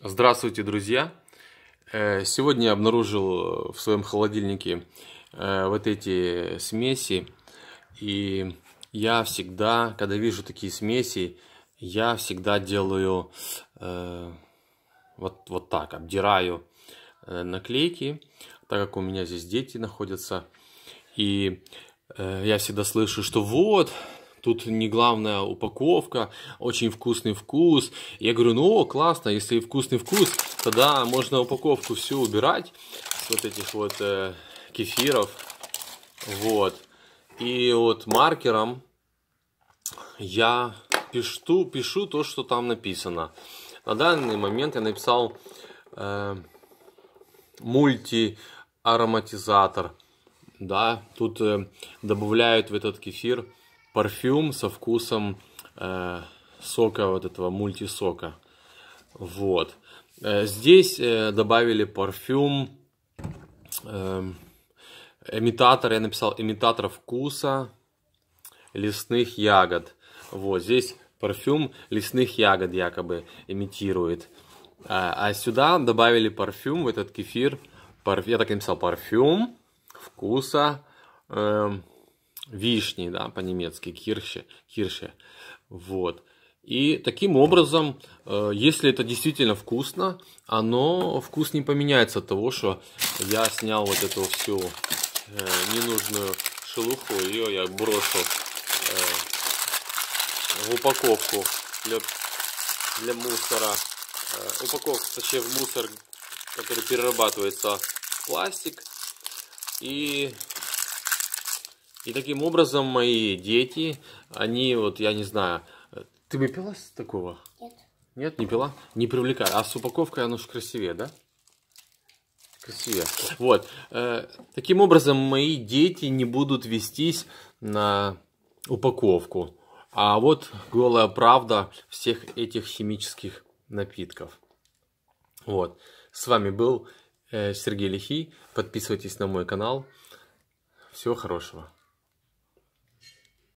Здравствуйте, друзья! Э, сегодня я обнаружил в своем холодильнике э, вот эти смеси. И я всегда, когда вижу такие смеси, я всегда делаю э, вот, вот так, обдираю наклейки, так как у меня здесь дети находятся. И я всегда слышу, что вот, тут не главная упаковка, очень вкусный вкус. Я говорю, ну о, классно, если вкусный вкус, тогда можно упаковку всю убирать с вот этих вот э, кефиров. Вот. И вот маркером я пишу, пишу то, что там написано. На данный момент я написал э, мультиароматизатор. Да, тут э, добавляют в этот кефир парфюм со вкусом э, сока, вот этого мультисока. Вот. Э, здесь э, добавили парфюм, э, имитатор, я написал имитатор вкуса лесных ягод. Вот здесь парфюм лесных ягод якобы имитирует. А, а сюда добавили парфюм, в этот кефир, парф... я так и написал, парфюм вкуса э, вишни, да, по-немецки, кирше, кирше, вот. И таким образом, э, если это действительно вкусно, оно вкус не поменяется от того, что я снял вот эту всю э, ненужную шелуху, ее я бросил э, в упаковку для, для мусора. Упаковку, точнее, в мусор, который перерабатывается в пластик. И и таким образом мои дети, они вот, я не знаю, ты выпила с такого? Нет. Нет, не пила? Не привлекай. А с упаковкой оно же красивее, да? Красивее. Вот. Э, таким образом, мои дети не будут вестись на упаковку. А вот голая правда всех этих химических напитков. Вот. С вами был э, Сергей Лихий. Подписывайтесь на мой канал. Всего хорошего.